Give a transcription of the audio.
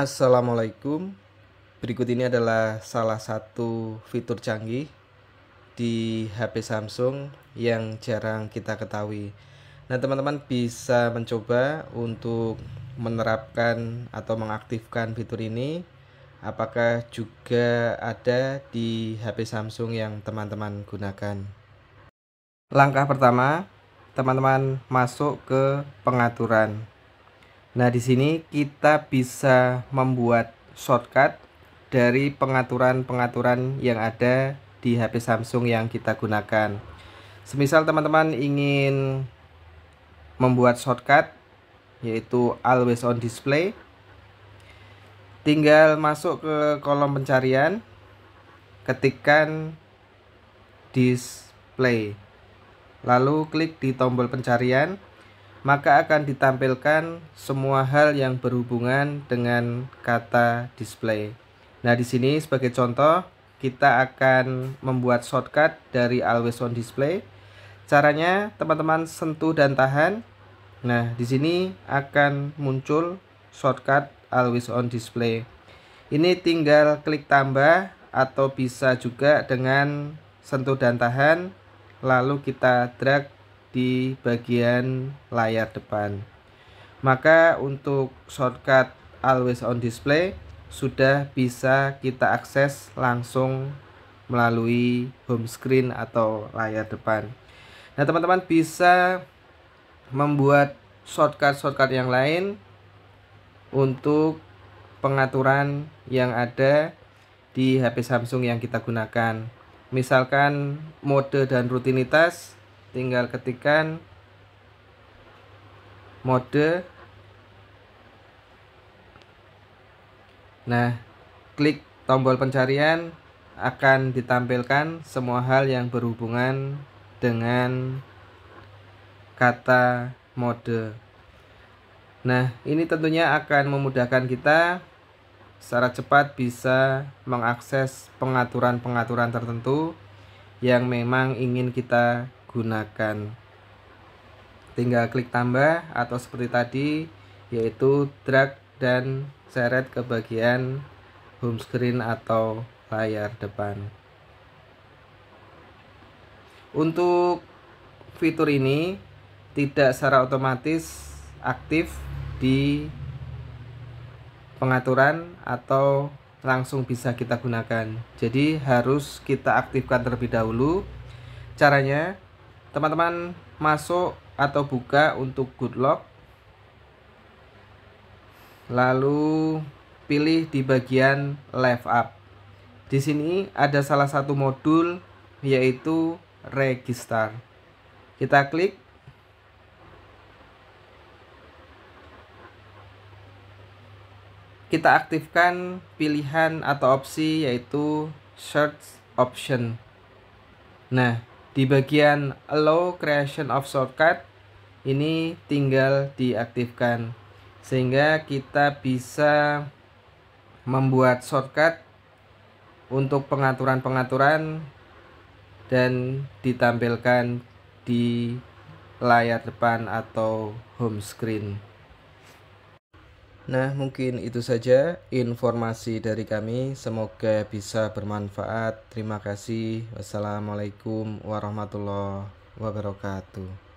Assalamualaikum. Berikut ini adalah salah satu fitur canggih di HP Samsung yang jarang kita ketahui. Nah, teman-teman bisa mencoba untuk menerapkan atau mengaktifkan fitur ini. Apakah juga ada di HP Samsung yang teman-teman gunakan? Langkah pertama, teman-teman masuk ke pengaturan. Nah, di sini kita bisa membuat shortcut dari pengaturan-pengaturan yang ada di HP Samsung yang kita gunakan. Semisal teman-teman ingin membuat shortcut yaitu always on display, tinggal masuk ke kolom pencarian, ketikkan display. Lalu klik di tombol pencarian maka akan ditampilkan semua hal yang berhubungan dengan kata display. Nah, di sini sebagai contoh, kita akan membuat shortcut dari always on display. Caranya, teman-teman sentuh dan tahan. Nah, di sini akan muncul shortcut always on display. Ini tinggal klik tambah atau bisa juga dengan sentuh dan tahan lalu kita drag di bagian layar depan. Maka untuk shortcut always on display sudah bisa kita akses langsung melalui home screen atau layar depan. Nah, teman-teman bisa membuat shortcut-shortcut yang lain untuk pengaturan yang ada di HP Samsung yang kita gunakan. Misalkan mode dan rutinitas tinggal ketikkan mode nah klik tombol pencarian akan ditampilkan semua hal yang berhubungan dengan kata mode nah ini tentunya akan memudahkan kita secara cepat bisa mengakses pengaturan-pengaturan tertentu yang memang ingin kita gunakan tinggal klik tambah atau seperti tadi yaitu drag dan seret ke bagian homescreen atau layar depan untuk fitur ini tidak secara otomatis aktif di pengaturan atau langsung bisa kita gunakan jadi harus kita aktifkan terlebih dahulu caranya teman-teman masuk atau buka untuk good luck lalu pilih di bagian live up di sini ada salah satu modul yaitu register kita klik kita aktifkan pilihan atau opsi yaitu search option nah di bagian Allow Creation of Shortcut, ini tinggal diaktifkan sehingga kita bisa membuat shortcut untuk pengaturan-pengaturan dan ditampilkan di layar depan atau home screen. Nah, mungkin itu saja informasi dari kami. Semoga bisa bermanfaat. Terima kasih. Wassalamualaikum warahmatullahi wabarakatuh.